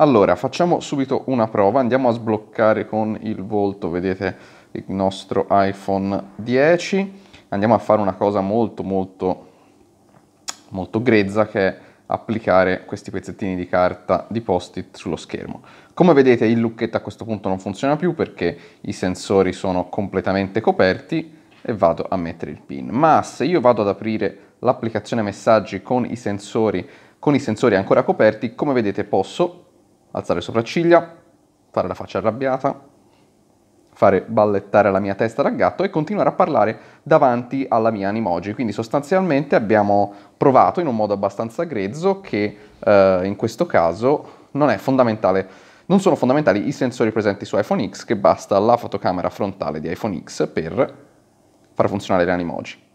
Allora, facciamo subito una prova, andiamo a sbloccare con il volto, vedete il nostro iPhone 10, andiamo a fare una cosa molto molto molto grezza che è applicare questi pezzettini di carta di post-it sullo schermo. Come vedete il lucchetto a questo punto non funziona più perché i sensori sono completamente coperti e vado a mettere il pin. Ma se io vado ad aprire l'applicazione messaggi con i sensori, con i sensori ancora coperti, come vedete posso alzare le sopracciglia, fare la faccia arrabbiata, fare ballettare la mia testa da gatto e continuare a parlare davanti alla mia animoji. Quindi sostanzialmente abbiamo provato in un modo abbastanza grezzo che eh, in questo caso non è fondamentale non sono fondamentali i sensori presenti su iPhone X che basta la fotocamera frontale di iPhone X per far funzionare le animoji.